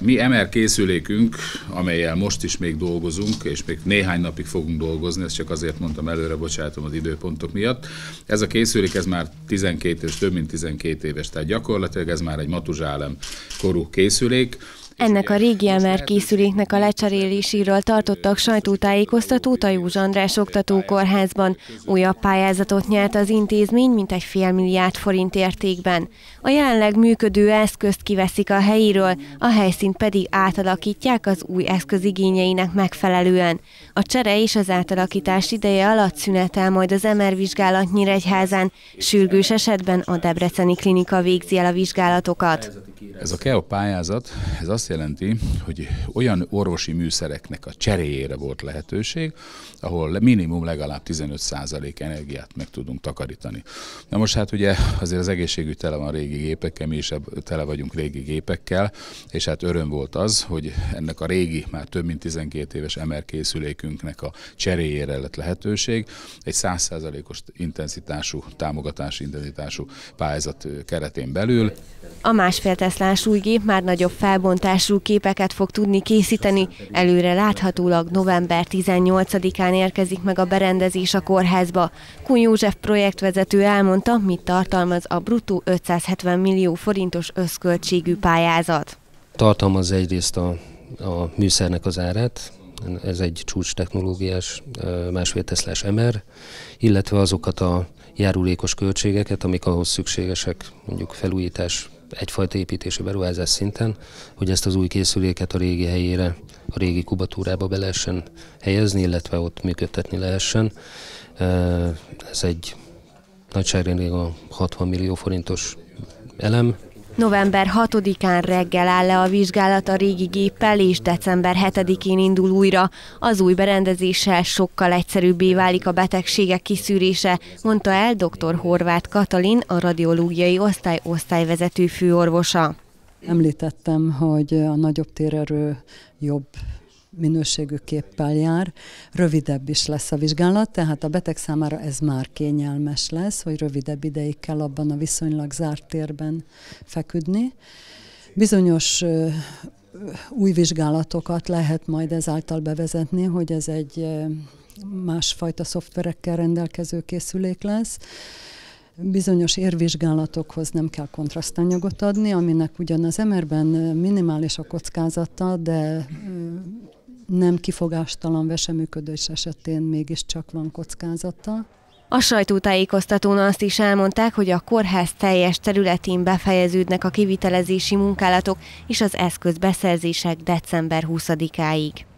mi MR készülékünk, amelyel most is még dolgozunk, és még néhány napig fogunk dolgozni, ezt csak azért mondtam előre, bocsátom az időpontok miatt. Ez a készülék, ez már 12 és több mint 12 éves, tehát gyakorlatilag ez már egy matuzsálem korú készülék, ennek a régi MR készüléknek a lecseréléséről tartottak sajtótájékoztatót a Józs András Oktatókórházban. Újabb pályázatot nyert az intézmény mintegy fél milliárd forint értékben. A jelenleg működő eszközt kiveszik a helyéről, a helyszínt pedig átalakítják az új eszköz igényeinek megfelelően. A csere és az átalakítás ideje alatt szünetel majd az MR vizsgálat Nyíregyházán, sürgős esetben a Debreceni Klinika végzi el a vizsgálatokat. Ez a KEO pályázat, ez azt jelenti, hogy olyan orvosi műszereknek a cseréjére volt lehetőség, ahol minimum legalább 15% energiát meg tudunk takarítani. Na most hát ugye azért az egészségügy tele van régi gépekkel, mi is tele vagyunk régi gépekkel, és hát öröm volt az, hogy ennek a régi, már több mint 12 éves MR készülékünknek a cseréjére lett lehetőség. Egy 100%-os intenzitású, támogatási intenzitású pályázat keretén belül. A másfél Tesla más új gép már nagyobb felbontású képeket fog tudni készíteni. Előre láthatólag november 18-án érkezik meg a berendezés a kórházba. Kun József projektvezető elmondta, mit tartalmaz a bruttó 570 millió forintos összköltségű pályázat. Tartalmaz egyrészt a, a műszernek az árát, ez egy csúcs technológiás másfél teszlás MR, illetve azokat a járulékos költségeket, amik ahhoz szükségesek, mondjuk felújítás egyfajta építési beruházás szinten, hogy ezt az új készüléket a régi helyére, a régi kubatúrába be lehessen helyezni, illetve ott működtetni lehessen. Ez egy nagyságrendig a 60 millió forintos elem, November 6-án reggel áll le a vizsgálat a régi géppel, és december 7-én indul újra. Az új berendezéssel sokkal egyszerűbbé válik a betegségek kiszűrése, mondta el dr. Horváth Katalin, a radiológiai osztály osztályvezető főorvosa. Említettem, hogy a nagyobb térerő jobb minőségű képpel jár, rövidebb is lesz a vizsgálat, tehát a beteg számára ez már kényelmes lesz, hogy rövidebb ideig kell abban a viszonylag zárt térben feküdni. Bizonyos új vizsgálatokat lehet majd ezáltal bevezetni, hogy ez egy másfajta szoftverekkel rendelkező készülék lesz. Bizonyos érvizsgálatokhoz nem kell kontrasztanyagot adni, aminek ugyan az emerben minimális a kockázata, de nem kifogástalan veseműködés esetén mégiscsak van kockázata. A sajtótájékoztatón azt is elmondták, hogy a kórház teljes területén befejeződnek a kivitelezési munkálatok és az eszközbeszerzések december 20-áig.